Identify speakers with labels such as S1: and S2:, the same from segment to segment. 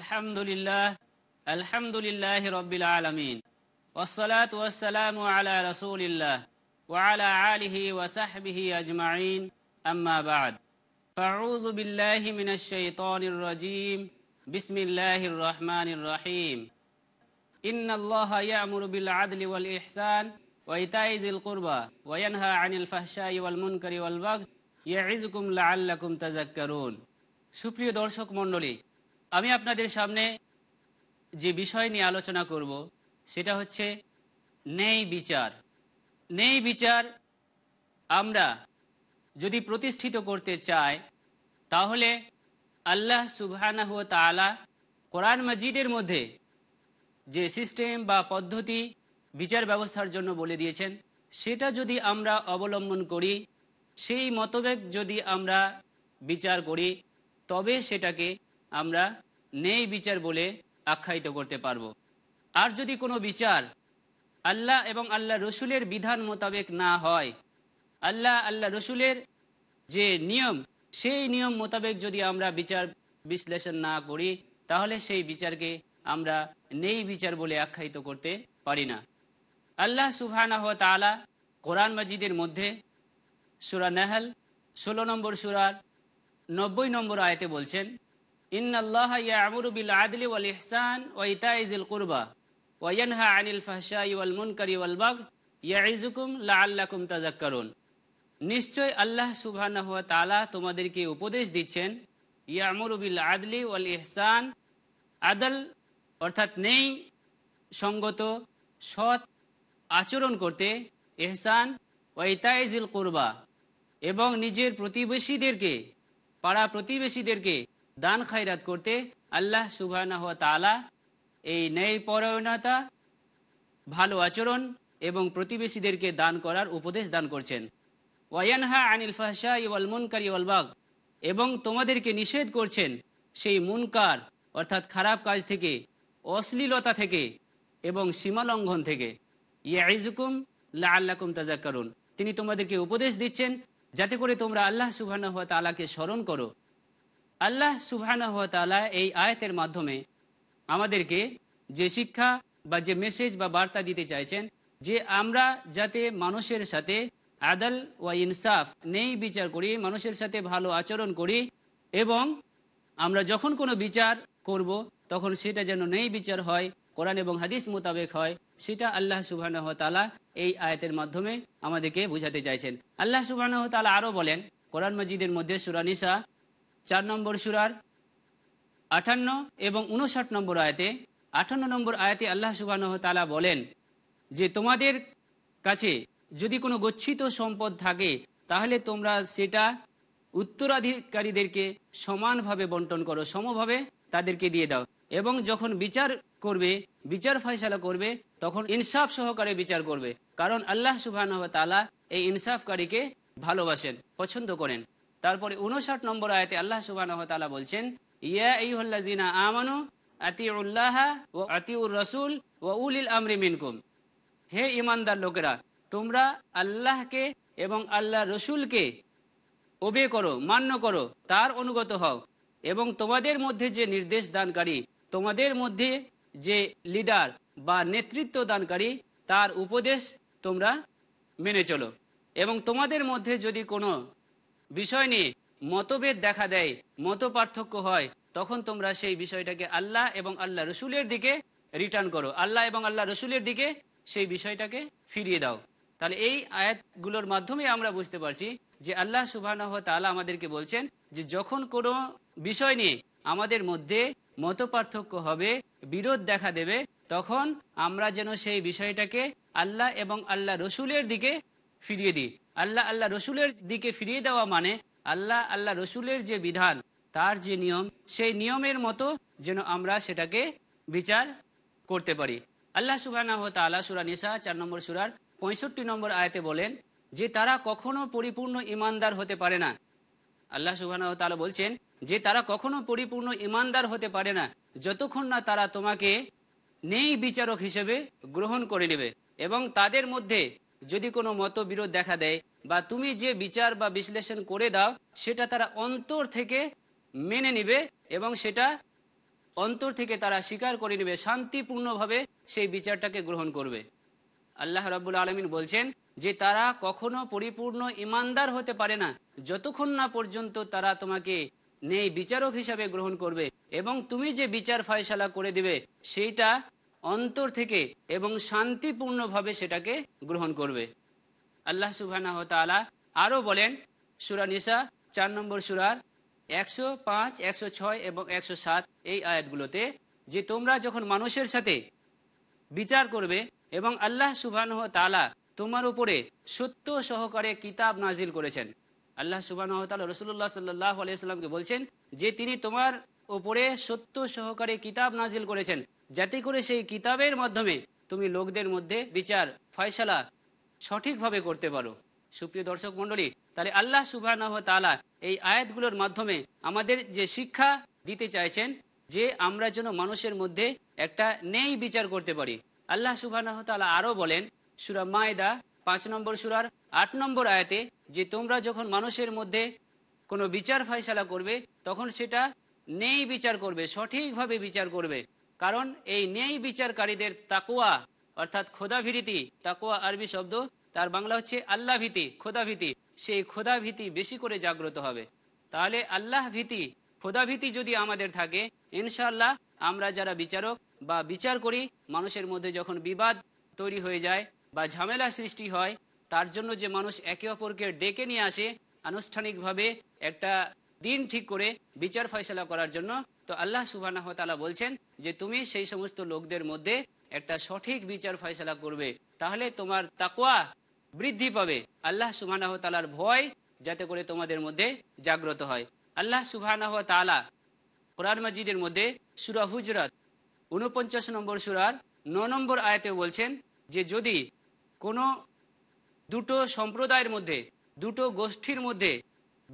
S1: আলহামদুলিল্লাহ আলহামদুলিল্লাহ রবিল আলমিন ওসলাত ওসালাম আলা রসুলিল্লাহ وعلى آله وصحبه أجمعين أما بعد فأعوذ بالله من الشيطان الرجيم بسم الله الرحمن الرحيم إن الله يأمر بالعدل والإحسان وإيتاء ذي القربى وينهى عن الفحشاء والمنكر والبغي يعظكم لعلكم تذكرون সুপ্রিয় দর্শক মণ্ডলী আমি আপনাদের সামনে যে বিষয় নিয়ে আলোচনা করব সেটা হচ্ছে নেই বিচার নেই বিচার আমরা যদি প্রতিষ্ঠিত করতে চাই তাহলে আল্লাহ সুবহানাহ তালা কোরআন মজিদের মধ্যে যে সিস্টেম বা পদ্ধতি বিচার ব্যবস্থার জন্য বলে দিয়েছেন সেটা যদি আমরা অবলম্বন করি সেই মতবেগ যদি আমরা বিচার করি তবে সেটাকে আমরা নেই বিচার বলে আখ্যায়িত করতে পারব আর যদি কোনো বিচার আল্লাহ এবং আল্লাহ রসুলের বিধান মোতাবেক না হয় আল্লাহ আল্লাহ রসুলের যে নিয়ম সেই নিয়ম মোতাবেক যদি আমরা বিচার বিশ্লেষণ না করি তাহলে সেই বিচারকে আমরা নেই বিচার বলে আখ্যায়িত করতে পারি না আল্লাহ সুবহানাহ তালা কোরআন মাজিদের মধ্যে সুরা নেহাল ষোলো নম্বর সুরার নব্বই নম্বর আয়তে বলছেন ইন্নআল্লাহ ইয়ামুরুবিল আদলি ওয়াল ইহসান ওয়াইতাইজিল কুরবা ওয়ানহা আনিল ফাহশাই ওয়াল মুনকারি ওয়াল বাগ ইয়াইজুকুম লা আল্লাকুম তাজাক্কারুন নিশ্চয় আল্লাহ সুবহানাহ ওয়া তাআলা তোমাদেরকে উপদেশ দিচ্ছেন ইয়ামুরুবিল আদলি ওয়াল ইহসান আদল অর্থাৎ নেই সঙ্গত সৎ আচরণ করতে এহসান ওয়াইতাইজিল কুরবা এবং নিজের প্রতিবেশীদেরকে পাড়া প্রতিবেশীদেরকে দান খায়রাত করতে আল্লাহ সুবাহ এই ন্যায় পরায়ণতা ভালো আচরণ এবং প্রতিবেশীদেরকে দান করার উপদেশ দান করছেন ওয়ানহা আনিল ফাহসা ইউল মুনকার ইউলবাগ এবং তোমাদেরকে নিষেধ করছেন সেই মুনকার অর্থাৎ খারাপ কাজ থেকে অশ্লীলতা থেকে এবং সীমালঙ্ঘন থেকে ইয়াইজুকুম লা আল্লাকুম তাজাক্কারুন তিনি তোমাদেরকে উপদেশ দিচ্ছেন যাতে করে তোমরা আল্লাহ সুবাহ তালাকে স্মরণ করো আল্লাহ সুবহানাহ তালা এই আয়াতের মাধ্যমে আমাদেরকে যে শিক্ষা বা যে মেসেজ বা বার্তা দিতে চাইছেন যে আমরা যাতে মানুষের সাথে আদাল ওয়া ইনসাফ নেই বিচার করি মানুষের সাথে ভালো আচরণ করি এবং আমরা যখন কোনো বিচার করব তখন সেটা যেন নেই বিচার হয় কোরআন এবং হাদিস মোতাবেক হয় সেটা আল্লাহ সুবাহ তালা এই আয়াতের মাধ্যমে আমাদেরকে বুঝাতে চাইছেন আল্লাহ সুবাহ তালা আরও বলেন কোরআন মজিদের মধ্যে সুরানিসা চার নম্বর সুরার আটান্ন এবং উনষাট নম্বর আয়াতে আঠান্ন নম্বর আয়াতে আল্লাহ সুবাহ তালা বলেন যে তোমাদের কাছে যদি কোনো গচ্ছিত সম্পদ থাকে তাহলে তোমরা সেটা উত্তরাধিকারীদেরকে সমানভাবে বন্টন করো সমভাবে তাদেরকে দিয়ে দাও এবং যখন বিচার করবে বিচার ফয়সালা করবে তখন ইনসাফ সহকারে বিচার করবে কারণ আল্লাহ সুবাহ তালা এই ইনসাফকারীকে ভালোবাসেন পছন্দ করেন তারপরে উনষাট নম্বর আয়তে আল্লাহ সুবাহ বলছেন ইয়া ইহল্লাজিনা আমানু আতি উল্লাহ ও আতিউর রসুল ও উলিল আমরি মিনকুম হে ইমানদার লোকেরা তোমরা আল্লাহকে এবং আল্লাহ রসুলকে ওবে করো মান্য করো তার অনুগত হও এবং তোমাদের মধ্যে যে নির্দেশ দানকারী তোমাদের মধ্যে যে লিডার বা নেতৃত্ব দানকারী তার উপদেশ তোমরা মেনে চলো এবং তোমাদের মধ্যে যদি কোনো বিষয় নিয়ে মতভেদ দেখা দেয় মত পার্থক্য হয় তখন তোমরা সেই বিষয়টাকে আল্লাহ এবং আল্লাহ রসুলের দিকে রিটার্ন করো আল্লাহ এবং আল্লাহ রসুলের দিকে সেই বিষয়টাকে ফিরিয়ে দাও তাহলে এই আয়াতগুলোর মাধ্যমে আমরা বুঝতে পারছি যে আল্লাহ সুবাহ তালা আমাদেরকে বলছেন যে যখন কোনো বিষয় নিয়ে আমাদের মধ্যে মত হবে বিরোধ দেখা দেবে তখন আমরা যেন সেই বিষয়টাকে আল্লাহ এবং আল্লাহ রসুলের দিকে ফিরিয়ে দিই আল্লাহ আল্লাহ রসুলের দিকে ফিরিয়ে দেওয়া মানে আল্লাহ আল্লাহ রসুলের যে বিধান তার যে নিয়ম সেই নিয়মের মতো যেন আমরা সেটাকে বিচার করতে পারি আল্লাহ সুবাহ তাল্লাহ সুরা নিসা চার নম্বর সুরার পঁয়ষট্টি নম্বর আয়তে বলেন যে তারা কখনো পরিপূর্ণ ইমানদার হতে পারে না আল্লাহ সুবাহ তালা বলছেন যে তারা কখনো পরিপূর্ণ ইমানদার হতে পারে না যতক্ষণ না তারা তোমাকে নেই বিচারক হিসেবে গ্রহণ করে নেবে এবং তাদের মধ্যে যদি কোনো মতবিরোধ দেখা দেয় বা তুমি যে বিচার বা বিশ্লেষণ করে দাও সেটা তারা অন্তর থেকে মেনে নিবে এবং সেটা অন্তর থেকে তারা স্বীকার করে নেবে শান্তিপূর্ণভাবে সেই বিচারটাকে গ্রহণ করবে আল্লাহ রাবুল আলমিন বলছেন যে তারা কখনো পরিপূর্ণ ইমানদার হতে পারে না যতক্ষণ না পর্যন্ত তারা তোমাকে নেই বিচারক হিসাবে গ্রহণ করবে এবং তুমি যে বিচার ফয়সালা করে দিবে সেইটা অন্তর থেকে এবং শান্তিপূর্ণভাবে সেটাকে গ্রহণ করবে আল্লাহ সুবাহ আরও বলেন সুরা নিসা চার নম্বর সুরার একশো পাঁচ একশো ছয় এবং একশো সাত এই আয়াতগুলোতে যে তোমরা যখন মানুষের সাথে বিচার করবে এবং আল্লাহ সুবাহ তালা তোমার উপরে সত্য সহকারে কিতাব নাজিল করেছেন আল্লাহ সুবাহ রসুল্লাহ সাল্লাহ আলিয়া বলছেন যে তিনি তোমার ওপরে সত্য সহকারে কিতাব নাজিল করেছেন যাতে করে সেই কিতাবের মাধ্যমে তুমি লোকদের মধ্যে বিচার ফয়সালা সঠিকভাবে করতে পারো সুপ্রিয় দর্শক মন্ডলী তাহলে আল্লাহ সুবাহ তালা এই আয়াতগুলোর মাধ্যমে আমাদের যে শিক্ষা দিতে চাইছেন যে আমরা যেন মানুষের মধ্যে একটা নেই বিচার করতে পারি আল্লাহ সুবাহ তালা আরও বলেন সুরা মায়দা পাঁচ নম্বর সুরার আট নম্বর আয়াতে যে তোমরা যখন মানুষের মধ্যে কোনো বিচার ফয়সালা করবে তখন সেটা নেই বিচার করবে সঠিকভাবে বিচার করবে কারণ এই ন্যায় বিচারকারীদের তাকুয়া অর্থাৎ ভীতি তাকুয়া আরবি শব্দ তার বাংলা হচ্ছে আল্লাহ ভীতি ভীতি সেই খোদাভীতি বেশি করে জাগ্রত হবে তাহলে আল্লাহ ভীতি খোদাভীতি যদি আমাদের থাকে ইনশাল্লাহ আমরা যারা বিচারক বা বিচার করি মানুষের মধ্যে যখন বিবাদ তৈরি হয়ে যায় বা ঝামেলা সৃষ্টি হয় তার জন্য যে মানুষ একে অপরকে ডেকে নিয়ে আসে আনুষ্ঠানিকভাবে একটা দিন ঠিক করে বিচার ফয়সলা করার জন্য তো আল্লাহ সুবাহ বলছেন যে তুমি সেই সমস্ত লোকদের মধ্যে একটা সঠিক বিচার ফয়সলা করবে তাহলে তোমার তাকুয়া বৃদ্ধি পাবে আল্লাহ সুবাহ তালার ভয় যাতে করে তোমাদের মধ্যে জাগ্রত হয় আল্লাহ সুবাহ তালা কোরআন মাজিদের মধ্যে সুরা হুজরত উনপঞ্চাশ নম্বর সুরার ন নম্বর আয়তে বলছেন যে যদি কোনো দুটো সম্প্রদায়ের মধ্যে দুটো গোষ্ঠীর মধ্যে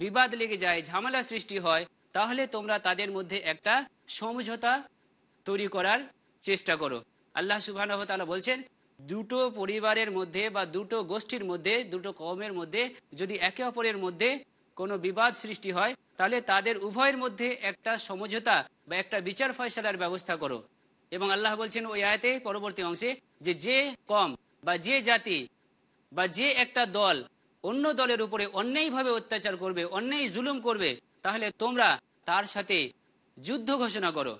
S1: বিবাদ লেগে যায় ঝামেলা সৃষ্টি হয় তাহলে তোমরা তাদের মধ্যে একটা সমঝোতা তৈরি করার চেষ্টা করো আল্লাহ সুবাহ বলছেন দুটো পরিবারের মধ্যে বা দুটো গোষ্ঠীর মধ্যে দুটো কমের মধ্যে যদি একে অপরের মধ্যে কোনো বিবাদ সৃষ্টি হয় তাহলে তাদের উভয়ের মধ্যে একটা সমঝোতা বা একটা বিচার ফয়সলার ব্যবস্থা করো এবং আল্লাহ বলছেন ওই আয়তে পরবর্তী অংশে যে যে কম বা যে জাতি বা যে একটা দল অন্য দলের উপরে অন্যায়ভাবে অত্যাচার করবে অন্যায় জুলুম করবে তাহলে তোমরা তার সাথে যুদ্ধ ঘোষণা করো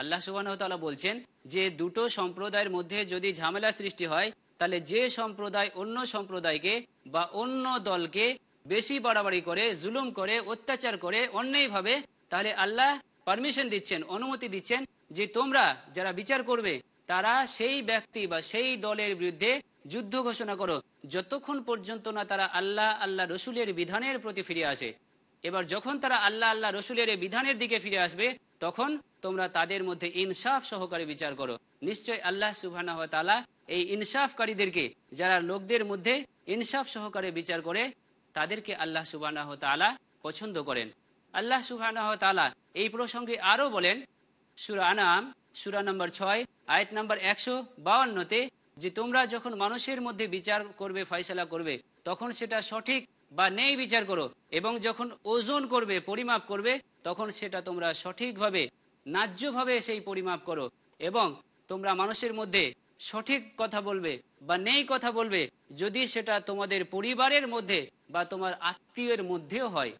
S1: আল্লাহ সুবাহতালা বলছেন যে দুটো সম্প্রদায়ের মধ্যে যদি ঝামেলা সৃষ্টি হয় তাহলে যে সম্প্রদায় অন্য সম্প্রদায়কে বা অন্য দলকে বেশি বাড়াবাড়ি করে জুলুম করে অত্যাচার করে অন্যইভাবে তাহলে আল্লাহ পারমিশন দিচ্ছেন অনুমতি দিচ্ছেন যে তোমরা যারা বিচার করবে তারা সেই ব্যক্তি বা সেই দলের বিরুদ্ধে যুদ্ধ ঘোষণা করো যতক্ষণ পর্যন্ত না তারা আল্লাহ আল্লাহ রসুলের বিধানের প্রতি ফিরে আসে এবার যখন তারা আল্লাহ আল্লাহ রসুলের বিধানের দিকে ফিরে আসবে তখন তোমরা তাদের মধ্যে ইনসাফ সহকারে বিচার করো নিশ্চয় আল্লাহ সুবাহ এই ইনসাফকারীদেরকে যারা লোকদের মধ্যে ইনসাফ সহকারে বিচার করে তাদেরকে আল্লাহ সুবাহ পছন্দ করেন আল্লাহ সুবাহ এই প্রসঙ্গে আরও বলেন সুরানাম সুরা নম্বর ছয় আয়ত নম্বর একশো বাউান্নতে যে তোমরা যখন মানুষের মধ্যে বিচার করবে ফয়সলা করবে তখন সেটা সঠিক বা নেই বিচার করো এবং যখন ওজন করবে পরিমাপ করবে তখন সেটা তোমরা সঠিকভাবে ন্যায্যভাবে সেই পরিমাপ করো এবং তোমরা মানুষের মধ্যে সঠিক কথা বলবে বা নেই কথা বলবে যদি সেটা তোমাদের পরিবারের মধ্যে বা তোমার আত্মীয়ের মধ্যেও হয়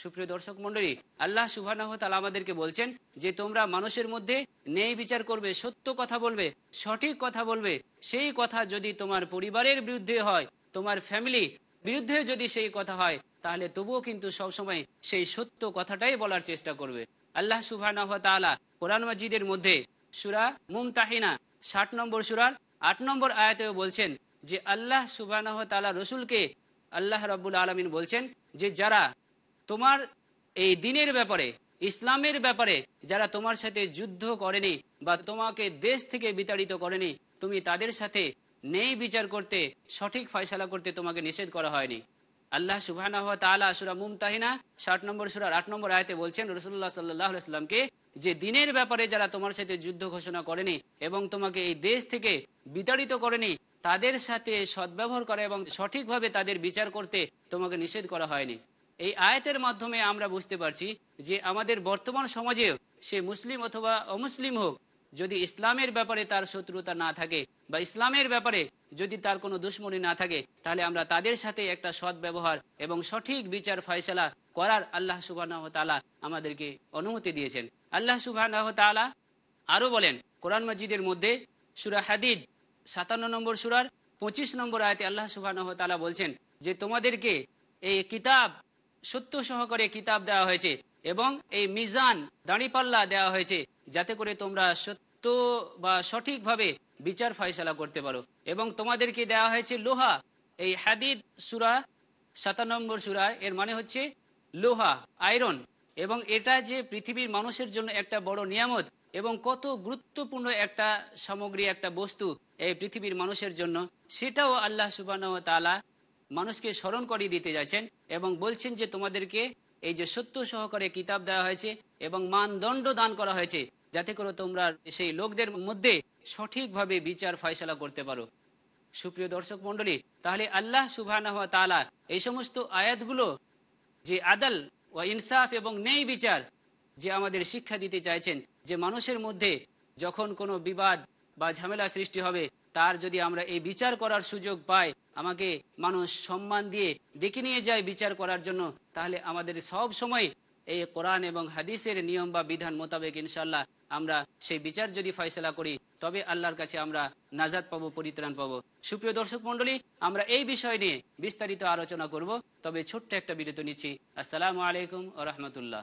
S1: সুপ্রিয় দর্শক মন্ডলী আল্লাহ সুবাহ আমাদেরকে বলছেন যে তোমরা মানুষের মধ্যে নেই বিচার করবে সত্য কথা বলবে সঠিক কথা বলবে সেই কথা যদি তোমার পরিবারের বিরুদ্ধে হয় তোমার ফ্যামিলি বিরুদ্ধে যদি সেই কথা হয় তাহলে তবুও কিন্তু সবসময় সেই সত্য কথাটাই বলার চেষ্টা করবে আল্লাহ সুবাহ কোরআন মাজিদের মধ্যে সুরা মুম তাহিনা ষাট নম্বর সুরার আট নম্বর আয়তেও বলছেন যে আল্লাহ সুবাহ রসুলকে আল্লাহ রাবুল আলমিন বলছেন যে যারা তোমার এই দিনের ব্যাপারে ইসলামের ব্যাপারে যারা তোমার সাথে যুদ্ধ করেনি বা তোমাকে দেশ থেকে বিতাড়িত করেনি তুমি তাদের সাথে নেই বিচার করতে সঠিক ফয়সালা করতে তোমাকে নিষেধ করা হয়নি আল্লাহ সুবাহ সুরা সুরা মুমতাহিনা ষাট নম্বর সুরার আট নম্বর আয়তে বলছেন রসুল্লাহ সাল্লাহ সাল্লামকে যে দিনের ব্যাপারে যারা তোমার সাথে যুদ্ধ ঘোষণা করেনি এবং তোমাকে এই দেশ থেকে বিতাড়িত করেনি তাদের সাথে সদ্ব্যবহার করা এবং সঠিকভাবে তাদের বিচার করতে তোমাকে নিষেধ করা হয়নি এই আয়তের মাধ্যমে আমরা বুঝতে পারছি যে আমাদের বর্তমান সমাজেও সে মুসলিম অথবা অমুসলিম হোক যদি ইসলামের ব্যাপারে তার শত্রুতা না থাকে বা ইসলামের ব্যাপারে যদি তার কোনো দুশ্মনী না থাকে তাহলে আমরা তাদের সাথে একটা সৎ ব্যবহার এবং সঠিক বিচার ফয়সলা করার আল্লাহ সুবাহ তালা আমাদেরকে অনুমতি দিয়েছেন আল্লাহ সুবাহ তালা আরও বলেন কোরআন মসজিদের মধ্যে সুরা হাদিদ সাতান্ন নম্বর সুরার পঁচিশ নম্বর আয়তে আল্লাহ সুবাহ তালা বলছেন যে তোমাদেরকে এই কিতাব সত্য সহকারে কিতাব দেওয়া হয়েছে এবং এই মিজান দাঁড়িপাল্লা দেওয়া হয়েছে যাতে করে তোমরা সত্য বা সঠিকভাবে বিচার ফয়সলা করতে পারো এবং তোমাদেরকে দেওয়া হয়েছে লোহা এই হাদিদ সুরা সাতান্ন নম্বর সুরা এর মানে হচ্ছে লোহা আয়রন এবং এটা যে পৃথিবীর মানুষের জন্য একটা বড় নিয়ামত এবং কত গুরুত্বপূর্ণ একটা সামগ্রী একটা বস্তু এই পৃথিবীর মানুষের জন্য সেটাও আল্লাহ তালা মানুষকে স্মরণ করিয়ে দিতে যাচ্ছেন এবং বলছেন যে তোমাদেরকে এই যে সত্য সহকারে কিতাব দেওয়া হয়েছে এবং মানদণ্ড দান করা হয়েছে যাতে করে তোমরা সেই লোকদের মধ্যে সঠিকভাবে বিচার ফয়সলা করতে পারো সুপ্রিয় দর্শক মন্ডলী তাহলে আল্লাহ সুবাহ এই সমস্ত আয়াতগুলো যে আদাল ও ইনসাফ এবং নেই বিচার যে আমাদের শিক্ষা দিতে চাইছেন যে মানুষের মধ্যে যখন কোনো বিবাদ বা ঝামেলা সৃষ্টি হবে তার যদি আমরা এই বিচার করার সুযোগ পাই আমাকে মানুষ সম্মান দিয়ে ডেকে নিয়ে যায় বিচার করার জন্য তাহলে আমাদের সব সময় এই কোরআন এবং হাদিসের নিয়ম বা বিধান মোতাবেক ইনশাল্লাহ আমরা সেই বিচার যদি ফয়সলা করি তবে আল্লাহর কাছে আমরা নাজাদ পাবো পরিত্রাণ পাবো সুপ্রিয় দর্শক মন্ডলী আমরা এই বিষয় নিয়ে বিস্তারিত আলোচনা করব তবে ছোট্ট একটা বিরত নিচ্ছি আসসালামু আলাইকুম ও রহমতুল্লাহ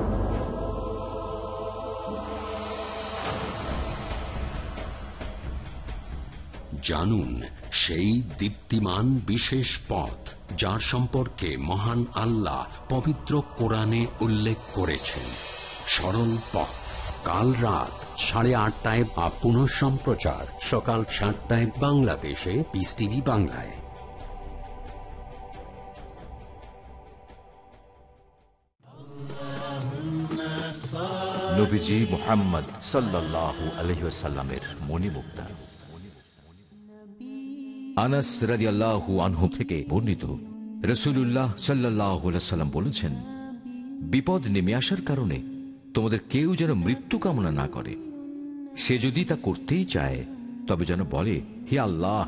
S2: জানুন সেই দীপ্তিমান বিশেষ পথ যার সম্পর্কে মহান আল্লাহ পবিত্র কোরআনে উল্লেখ করেছেন সরল পথ কাল রাত সাড়ে আটটায় বা পুনঃ সম্প্রচার সকাল সাতটায় বাংলাদেশে পিস টিভি বাংলায় নবীজি মোহাম্মদ সাল্লাহ আলহিসাল্লামের মণিমুক্তা আনাস আনহু থেকে বর্ণিত রসুল্লাহ সাল্লাম বলেছেন বিপদ নেমে আসার কারণে তোমাদের কেউ যেন মৃত্যু কামনা না করে সে যদি তা করতেই চায় তবে যেন বলে হে আল্লাহ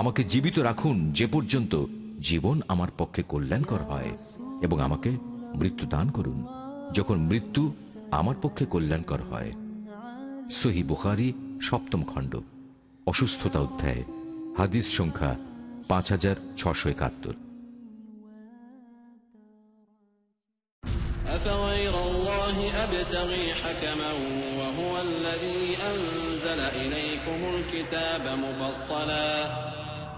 S2: আমাকে জীবিত রাখুন যে পর্যন্ত জীবন আমার পক্ষে কল্যাণকর হয় এবং আমাকে মৃত্যু দান করুন যখন মৃত্যু আমার পক্ষে কল্যাণকর হয় সহি বুখারি সপ্তম খণ্ড অসুস্থতা অধ্যায় হাদিস সংখ্যা পাঁচ হাজার ছশো একাত্তর أفغير الله أبتغي حكما وهو الذي أنزل إليكم الكتاب مفصلا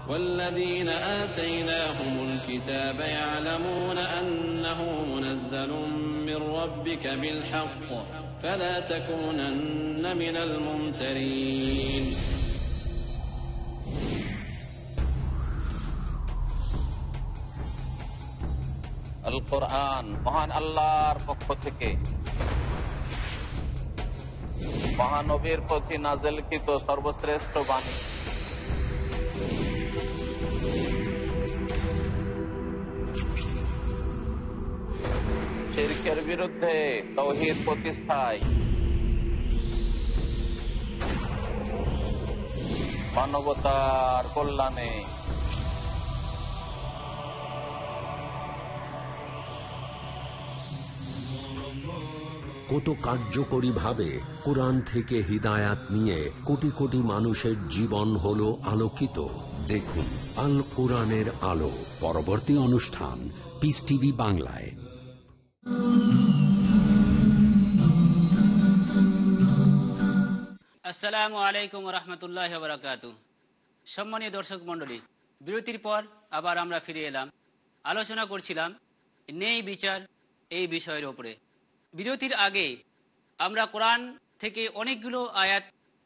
S2: والذين آتيناهم الكتاب يعلمون أنه منزل من ربك بالحق فلا تكونن من الممترين আল কোরআন মহান আল্লাহর পক্ষ থেকে মহানবীর প্রতি নাজেলকৃত সর্বশ্রেষ্ঠ বাণী শিরকের বিরুদ্ধে তৌহিদ প্রতিষ্ঠায় মানবতার কল্যাণে কত কার্যকরীভাবে কোরআন থেকে হৃদায়াত নিয়ে কোটি কোটি মানুষের জীবন হল আলোকিত দেখুন আল কোরআনের আলো পরবর্তী অনুষ্ঠান পিস টিভি বাংলায়
S1: আসসালামু আলাইকুম রহমতুল্লাহ বরাকাত সম্মানীয় দর্শক মণ্ডলী বিরতির পর আবার আমরা ফিরে এলাম আলোচনা করছিলাম নেই বিচার এই বিষয়ের ওপরে বিরতির আগে আমরা কোরআন থেকে অনেকগুলো আয়াত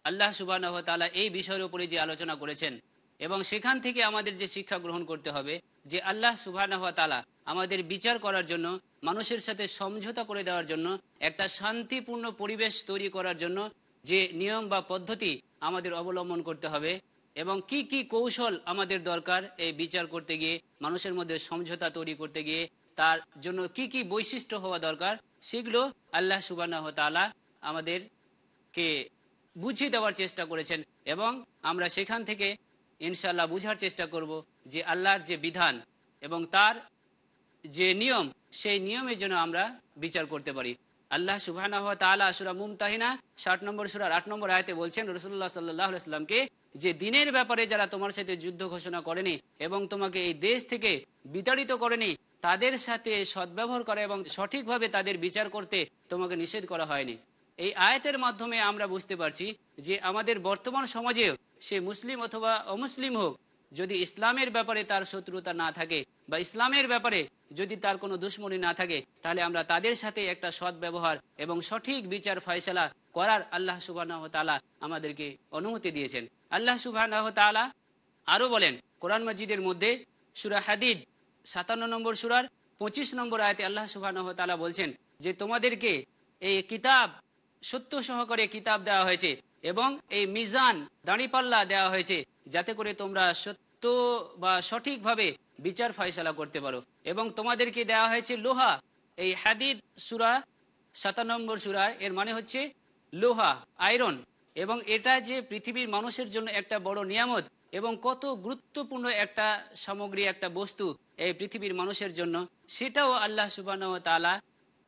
S1: আল্লাহ সুবাহ তালা এই বিষয়ের উপরে যে আলোচনা করেছেন এবং সেখান থেকে আমাদের যে শিক্ষা গ্রহণ করতে হবে যে আল্লাহ সুবাহ তালা আমাদের বিচার করার জন্য মানুষের সাথে সমঝোতা করে দেওয়ার জন্য একটা শান্তিপূর্ণ পরিবেশ তৈরি করার জন্য যে নিয়ম বা পদ্ধতি আমাদের অবলম্বন করতে হবে এবং কি কি কৌশল আমাদের দরকার এই বিচার করতে গিয়ে মানুষের মধ্যে সমঝোতা তৈরি করতে গিয়ে তার জন্য কি কি বৈশিষ্ট্য হওয়া দরকার সেগুলো আল্লাহ সুবাহ তালা আমাদেরকে বুঝিয়ে দেওয়ার চেষ্টা করেছেন এবং আমরা সেখান থেকে ইনশাল্লাহ বুঝার চেষ্টা করব যে আল্লাহর যে বিধান এবং তার যে নিয়ম সেই নিয়মের জন্য আমরা বিচার করতে পারি আল্লাহ সুবাহ তালা সুরা মুমতাহিনা ষাট নম্বর সুরার আট নম্বর আয়তে বলছেন রসুল্লাহ সাল্লাহ সাল্লামকে যে দিনের ব্যাপারে যারা তোমার সাথে যুদ্ধ ঘোষণা করেনি এবং তোমাকে এই দেশ থেকে বিতাড়িত করেনি তাদের সাথে সদ্ব্যবহার করা এবং সঠিকভাবে তাদের বিচার করতে তোমাকে নিষেধ করা হয়নি এই আয়াতের মাধ্যমে আমরা বুঝতে পারছি যে আমাদের বর্তমান সমাজেও সে মুসলিম অথবা অমুসলিম হোক যদি ইসলামের ব্যাপারে তার শত্রুতা না থাকে বা ইসলামের ব্যাপারে যদি তার কোনো দুশ্মনী না থাকে তাহলে আমরা তাদের সাথে একটা সদ্ব্যবহার ব্যবহার এবং সঠিক বিচার ফয়সলা করার আল্লাহ সুবাহ তালা আমাদেরকে অনুমতি দিয়েছেন আল্লাহ সুবাহ তালা আরও বলেন কোরআন মসজিদের মধ্যে সুরাহাদিদ সাতান্ন নম্বর সুরার পঁচিশ নম্বর আয়তে আল্লাহ সুবাহ তালা বলছেন যে তোমাদেরকে এই কিতাব সত্য সহকারে কিতাব দেওয়া হয়েছে এবং এই মিজান দাঁড়িপাল্লা দেওয়া হয়েছে যাতে করে তোমরা সত্য বা সঠিকভাবে বিচার ফয়সলা করতে পারো এবং তোমাদেরকে দেওয়া হয়েছে লোহা এই হাদিদ সুরা সাতান্ন নম্বর সুরা এর মানে হচ্ছে লোহা আয়রন এবং এটা যে পৃথিবীর মানুষের জন্য একটা বড় নিয়ামত এবং কত গুরুত্বপূর্ণ একটা সামগ্রী একটা বস্তু এই পৃথিবীর মানুষের জন্য সেটাও আল্লাহ সুবাহ তালা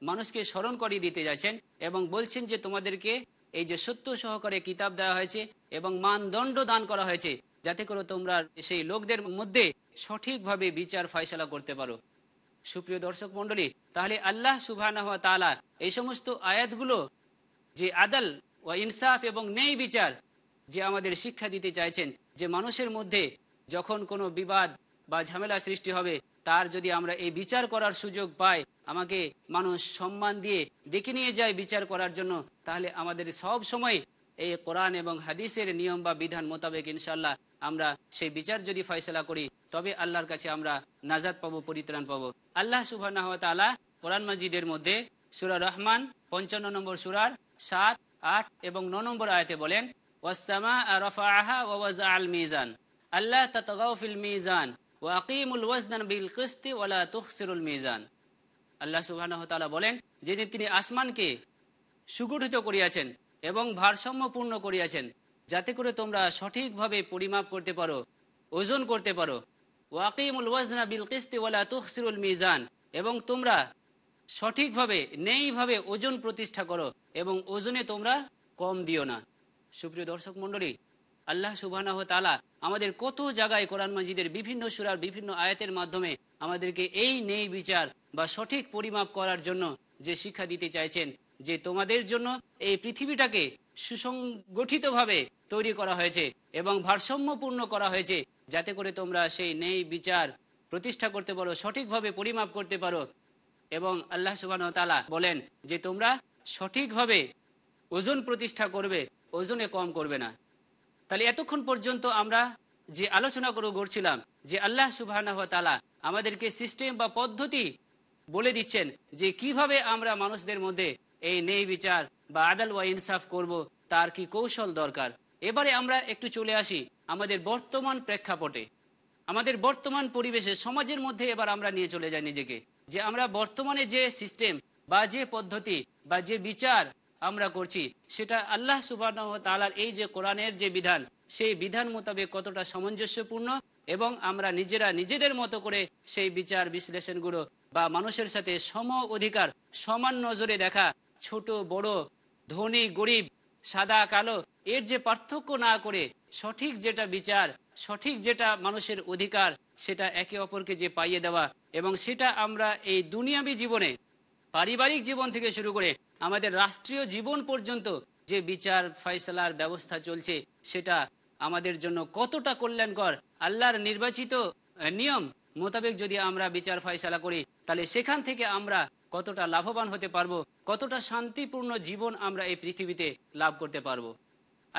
S1: মানুষকে স্মরণ করিয়ে দিতে যাচ্ছেন এবং বলছেন যে তোমাদেরকে এই যে সত্য সহকারে কিতাব দেওয়া হয়েছে এবং মানদণ্ড দান করা হয়েছে যাতে করে তোমরা সেই লোকদের মধ্যে সঠিকভাবে বিচার ফয়সলা করতে পারো সুপ্রিয় দর্শক মন্ডলী তাহলে আল্লাহ সুবাহ তালা এই সমস্ত আয়াতগুলো যে আদাল ও ইনসাফ এবং নেই বিচার যে আমাদের শিক্ষা দিতে চাইছেন যে মানুষের মধ্যে যখন কোনো বিবাদ বা ঝামেলা সৃষ্টি হবে তার যদি আমরা এই বিচার করার সুযোগ পাই আমাকে মানুষ সম্মান দিয়ে ডেকে নিয়ে যায় বিচার করার জন্য তাহলে আমাদের সব সময় এই কোরআন এবং হাদিসের নিয়ম বা বিধান মোতাবেক ইনশাল্লাহ আমরা সেই বিচার যদি ফয়সলা করি তবে আল্লাহর কাছে আমরা নাজাদ পাবো পরিত্রাণ পাবো আল্লাহ সুবাহ তালা কোরআন মাজিদের মধ্যে সুরা রহমান পঞ্চান্ন নম্বর সুরার সাত আট এবং ন নম্বর আয়তে বলেন আল্লাহ বিল মিজান আল্লাহ বলেন যিনি তিনি আসমানকে সুগঠিত করিয়াছেন এবং ভারসাম্যপূর্ণ করিয়াছেন যাতে করে তোমরা সঠিকভাবে পরিমাপ করতে পারো ওজন করতে পারো ওয়াকিমুল ওয়াজনা বিল কিস্তি ওয়ালা তুহসিরুল মিজান এবং তোমরা সঠিকভাবে নেইভাবে ওজন প্রতিষ্ঠা করো এবং ওজনে তোমরা কম দিও না সুপ্রিয় দর্শক মন্ডলী আল্লাহ সুবাহ তালা আমাদের কত জায়গায় কোরআন মাজিদের বিভিন্ন সুরার বিভিন্ন আয়াতের মাধ্যমে আমাদেরকে এই নেই বিচার বা সঠিক পরিমাপ করার জন্য যে শিক্ষা দিতে চাইছেন যে তোমাদের জন্য এই পৃথিবীটাকে সুসংগঠিতভাবে তৈরি করা হয়েছে এবং ভারসাম্যপূর্ণ করা হয়েছে যাতে করে তোমরা সেই নেই বিচার প্রতিষ্ঠা করতে পারো সঠিকভাবে পরিমাপ করতে পারো এবং আল্লাহ সুবাহ তালা বলেন যে তোমরা সঠিকভাবে ওজন প্রতিষ্ঠা করবে ওজনে কম করবে না তাহলে এতক্ষণ পর্যন্ত আমরা যে আলোচনা করে করছিলাম যে আল্লাহ সুবাহ তালা আমাদেরকে সিস্টেম বা পদ্ধতি বলে দিচ্ছেন যে কিভাবে আমরা মানুষদের মধ্যে এই নেই বিচার বা আদাল ওয়া ইনসাফ করব তার কি কৌশল দরকার এবারে আমরা একটু চলে আসি আমাদের বর্তমান প্রেক্ষাপটে আমাদের বর্তমান পরিবেশে সমাজের মধ্যে এবার আমরা নিয়ে চলে যাই নিজেকে যে আমরা বর্তমানে যে সিস্টেম বা যে পদ্ধতি বা যে বিচার আমরা করছি সেটা আল্লাহ সুবাহ এই যে কোরআনের যে বিধান সেই বিধান মোতাবেক কতটা সামঞ্জস্যপূর্ণ এবং আমরা নিজেরা নিজেদের মতো করে সেই বিচার বিশ্লেষণগুলো বা মানুষের সাথে সম অধিকার সমান নজরে দেখা ছোট বড় ধনী গরিব সাদা কালো এর যে পার্থক্য না করে সঠিক যেটা বিচার সঠিক যেটা মানুষের অধিকার সেটা একে অপরকে যে পাইয়ে দেওয়া এবং সেটা আমরা এই দুনিয়াবি জীবনে পারিবারিক জীবন থেকে শুরু করে আমাদের রাষ্ট্রীয় জীবন পর্যন্ত যে বিচার ফয়সলার ব্যবস্থা চলছে সেটা আমাদের জন্য কতটা কল্যাণকর আল্লাহর নির্বাচিত নিয়ম মোতাবেক যদি আমরা বিচার ফয়সলা করি তাহলে সেখান থেকে আমরা কতটা লাভবান হতে পারবো কতটা শান্তিপূর্ণ জীবন আমরা এই পৃথিবীতে লাভ করতে পারবো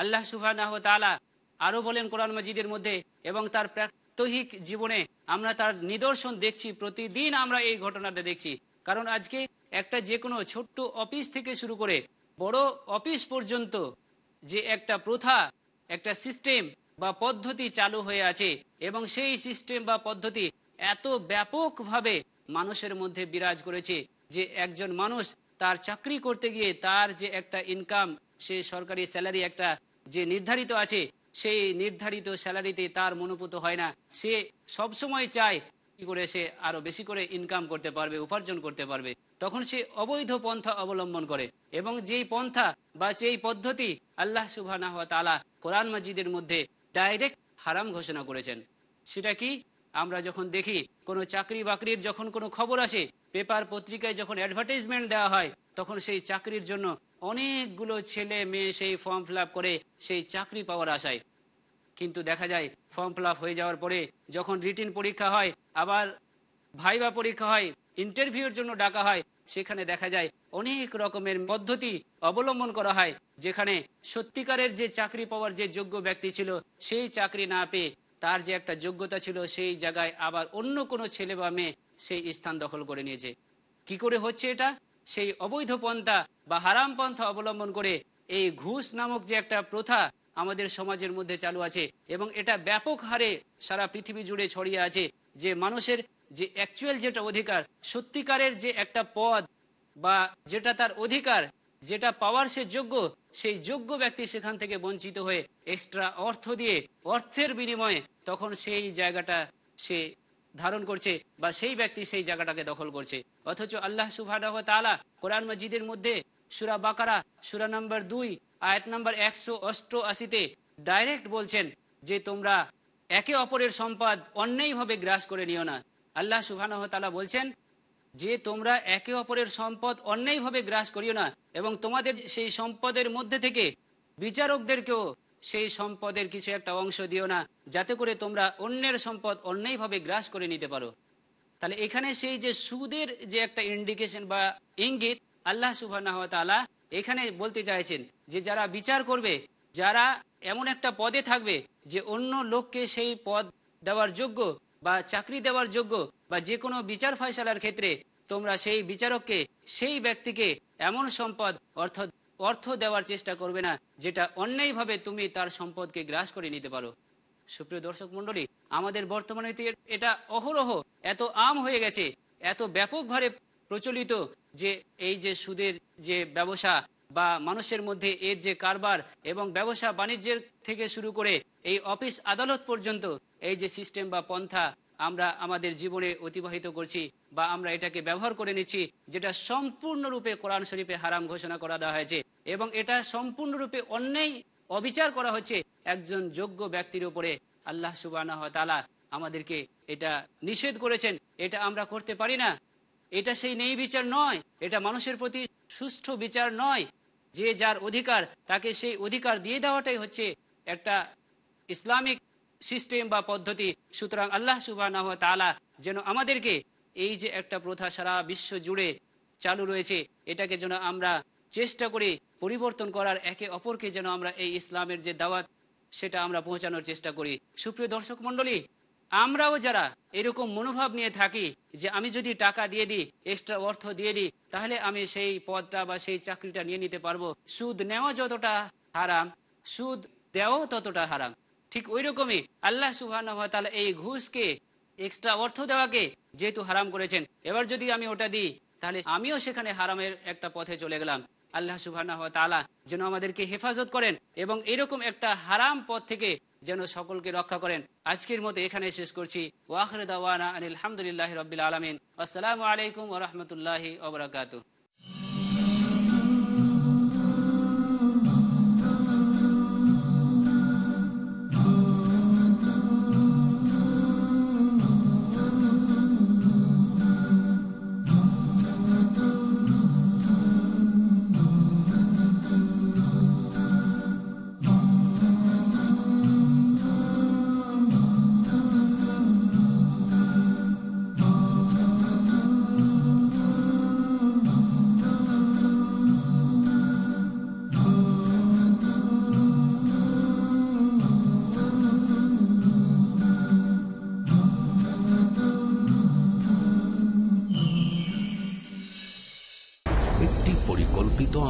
S1: আল্লাহ সুবাহ তালা আরও বলেন কোরআন মজিদের মধ্যে এবং তার প্রাত্যহিক জীবনে আমরা তার নিদর্শন দেখছি প্রতিদিন আমরা এই ঘটনাটা দেখছি কারণ আজকে একটা যে কোনো ছোট্ট অফিস থেকে শুরু করে বড় অফিস পর্যন্ত যে একটা প্রথা একটা সিস্টেম বা পদ্ধতি চালু হয়ে আছে এবং সেই সিস্টেম বা পদ্ধতি এত ব্যাপকভাবে মানুষের মধ্যে বিরাজ করেছে যে একজন মানুষ তার চাকরি করতে গিয়ে তার যে একটা ইনকাম সে সরকারি স্যালারি একটা যে নির্ধারিত আছে সেই নির্ধারিত স্যালারিতে তার মনোপুত হয় না সে সবসময় চায় কি করে সে আরো বেশি করে ইনকাম করতে পারবে উপার্জন করতে পারবে তখন সে অবৈধ পন্থা অবলম্বন করে এবং যেই পন্থা বা যেই পদ্ধতি আল্লাহ সুবাহ কোরআন মসজিদের মধ্যে ডাইরেক্ট হারাম ঘোষণা করেছেন সেটা কি আমরা যখন দেখি কোনো চাকরি বাকরির যখন কোনো খবর আসে পেপার পত্রিকায় যখন অ্যাডভার্টাইজমেন্ট দেওয়া হয় তখন সেই চাকরির জন্য অনেকগুলো ছেলে মেয়ে সেই ফর্ম ফিল করে সেই চাকরি পাওয়ার আশায় কিন্তু দেখা যায় ফর্ম ফিল হয়ে যাওয়ার পরে যখন রিটিন পরীক্ষা হয় আবার ভাইবা পরীক্ষা হয় ইন্টারভিউর জন্য ডাকা হয় সেখানে দেখা যায় অনেক রকমের পদ্ধতি অবলম্বন করা হয় যেখানে সত্যিকারের যে চাকরি পাওয়ার যে যোগ্য ব্যক্তি ছিল সেই চাকরি না পেয়ে তার যে একটা যোগ্যতা ছিল সেই জায়গায় আবার অন্য কোনো ছেলে বা মেয়ে সেই স্থান দখল করে নিয়েছে কি করে হচ্ছে এটা সেই অবৈধ পন্থা বা হারাম পন্থা অবলম্বন করে এই ঘুষ নামক যে একটা প্রথা আমাদের সমাজের মধ্যে চালু আছে এবং এটা ব্যাপক হারে সারা পৃথিবী জুড়ে ছড়িয়ে আছে যে মানুষের যে অ্যাকচুয়াল যেটা অধিকার সত্যিকারের যে একটা পদ বা যেটা তার অধিকার যেটা পাওয়ার সে যোগ্য সেই যোগ্য ব্যক্তি সেখান থেকে বঞ্চিত হয়ে এক্সট্রা অর্থ দিয়ে অর্থের বিনিময়ে তখন সেই জায়গাটা সে ধারণ করছে বা সেই ব্যক্তি সেই জায়গাটাকে দখল করছে অথচ আল্লাহ সুবাহ তালা কোরআন মজিদের মধ্যে সুরা বাকারা সুরা নম্বর দুই আয়াত নাম্বার একশো অষ্টআশিতে ডাইরেক্ট বলছেন যে তোমরা একে অপরের সম্পদ অন্যইভাবে গ্রাস করে নিও না আল্লাহ সুবাহ তালা বলছেন যে তোমরা একে অপরের সম্পদ অন্যায়ভাবে গ্রাস করিও না এবং তোমাদের সেই সম্পদের মধ্যে থেকে বিচারকদেরকেও সেই সম্পদের কিছু একটা অংশ দিও না যাতে করে তোমরা অন্যের সম্পদ অন্যায়ভাবে গ্রাস করে নিতে পারো তাহলে এখানে সেই যে সুদের যে একটা ইন্ডিকেশন বা ইঙ্গিত আল্লাহ সুবাহ তালা এখানে বলতে চাইছেন যে যারা বিচার করবে যারা এমন একটা পদে থাকবে যে অন্য লোককে সেই পদ দেওয়ার যোগ্য বা চাকরি দেওয়ার যোগ্য বা যে কোনো বিচার ফয়সলার ক্ষেত্রে তোমরা সেই বিচারককে সেই ব্যক্তিকে এমন সম্পদ অর্থ অর্থ দেওয়ার চেষ্টা করবে না যেটা অন্যায়ভাবে তুমি তার সম্পদকে গ্রাস করে নিতে পারো সুপ্রিয় দর্শক মন্ডলী আমাদের বর্তমানে এটা অহরহ এত আম হয়ে গেছে এত ব্যাপকভাবে প্রচলিত যে এই যে সুদের যে ব্যবসা বা মানুষের মধ্যে এর যে কারবার এবং ব্যবসা বাণিজ্যের থেকে শুরু করে এই অফিস আদালত পর্যন্ত এই যে সিস্টেম বা পন্থা আমরা আমাদের জীবনে অতিবাহিত করছি বা আমরা এটাকে ব্যবহার করে নিচ্ছি যেটা সম্পূর্ণরূপে কোরআন শরীফে হারাম ঘোষণা করা দেওয়া হয়েছে এবং এটা সম্পূর্ণরূপে অন্যই অবিচার করা হচ্ছে একজন যোগ্য ব্যক্তির উপরে আল্লাহ সুবাহ আমাদেরকে এটা নিষেধ করেছেন এটা আমরা করতে পারি না এটা সেই নেই বিচার নয় এটা মানুষের প্রতি সুষ্ঠু বিচার নয় যে যার অধিকার তাকে সেই অধিকার দিয়ে দেওয়াটাই হচ্ছে একটা ইসলামিক সিস্টেম বা পদ্ধতি সুতরাং আল্লাহ সুবাহ তালা যেন আমাদেরকে এই যে একটা প্রথা সারা বিশ্ব জুড়ে চালু রয়েছে এটাকে যেন আমরা চেষ্টা করি পরিবর্তন করার একে অপরকে যেন আমরা এই ইসলামের যে দাওয়াত সেটা আমরা পৌঁছানোর চেষ্টা করি সুপ্রিয় দর্শক মন্ডলী আমরাও যারা এরকম মনোভাব নিয়ে থাকি যে আমি যদি টাকা দিয়ে দিই এক্সট্রা অর্থ দিয়ে দিই তাহলে আমি সেই পদটা বা সেই চাকরিটা নিয়ে নিতে পারবো সুদ নেওয়া যতটা হারাম সুদ দেওয়াও ততটা হারাম ঠিক ওই রকমই আল্লাহ সুহান এই ঘুষকে এক্সট্রা অর্থ দেওয়াকে যেহেতু হারাম করেছেন এবার যদি আমি ওটা দিই তাহলে আমিও সেখানে হারামের একটা পথে চলে গেলাম আল্লাহ সুবাহ যেন আমাদেরকে হেফাজত করেন এবং এরকম একটা হারাম পথ থেকে যেন সকলকে রক্ষা করেন আজকের মতো এখানে শেষ করছি ওয়াহর দাওয়ানা আনিল আলহামদুলিল্লাহ রবিল আলমিন আসসালামু আলাইকুম ওরহমতুল্লাহি ওবরাকাতু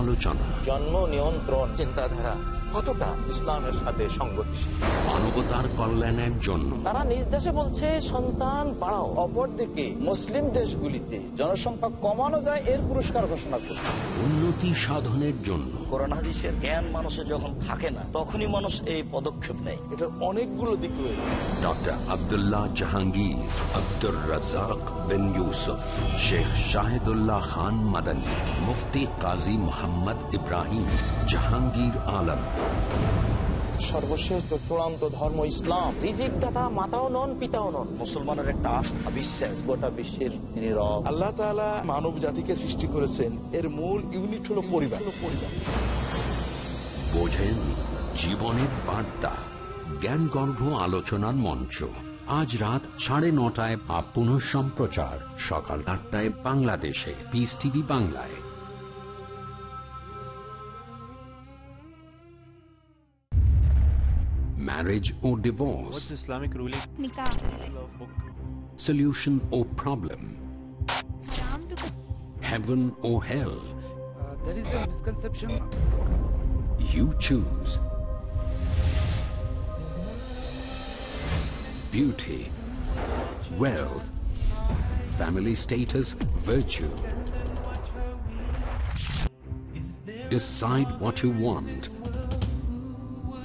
S2: আলোচনা জন্ম নিয়ন্ত্রণ চিন্তাধারা কতটা ইসলামের সাথে সংগতিশীল মানবতার কল্যাণের জন্য তারা নিজ দেশে বলছে সন্তান বাড়াও অপরদিকে মুসলিম দেশগুলিতে জনসংখ্যা কমানো যায় এর পুরস্কার ঘোষণা করছে উন্নতি সাধনের জন্য কোরআন হাদিসের জ্ঞান মানুষের যখন থাকে না তখনই মানুষ এই পদক্ষেপ নেয় এটা অনেকগুলো দিক রয়েছে ডক্টর আবদুল্লাহ জাহাঙ্গীর আব্দুর রাজাক বিন ইউসুফ শেখ শাহিদুল্লাহ খান মাদানী মুফতি কাজী মোহাম্মদ ইব্রাহিম জাহাঙ্গীর আলম সর্বশেষ চূড়ান্ত ধর্ম ইসলাম দাতা মাতাও নন পিতাও নন মুসলমানের একটা আস্থা বিশ্বাস গোটা বিশ্বের তিনি আল্লাহ তালা মানব জাতিকে সৃষ্টি করেছেন এর মূল ইউনিট হল পরিবার পরিবার বোঝেন জীবনের বার্তা জ্ঞানগর্ভ আলোচনার মঞ্চ আজ রাত সাড়ে নটায় আপ পুনঃ সম্প্রচার সকাল আটটায় বাংলাদেশে পিস টিভি বাংলায় marriage or divorce. What's
S1: Islamic ruling?
S2: Solution or problem. Heaven or hell. Uh, there
S1: is a misconception.
S2: You choose. Beauty, wealth, family status, virtue. Decide what you want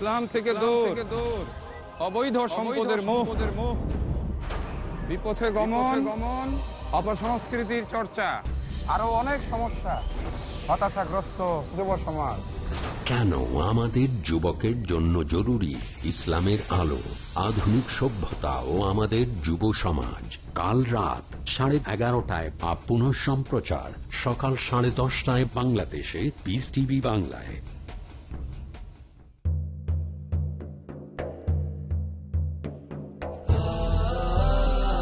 S2: Islam থেকে দূর
S1: অবৈধ সম্পদের মোহ বিপথে গমন গমন অপসংস্কৃতির চর্চা আরো
S2: অনেক সমস্যা হতাশাগ্রস্ত যুব সমাজ কেন আমাদের যুবকের জন্য জরুরি ইসলামের আলো আধুনিক সভ্যতা ও আমাদের যুব সমাজ কাল রাত সাড়ে এগারোটায় বা পুনঃ সম্প্রচার সকাল সাড়ে দশটায় বাংলাদেশে পিস টিভি বাংলায়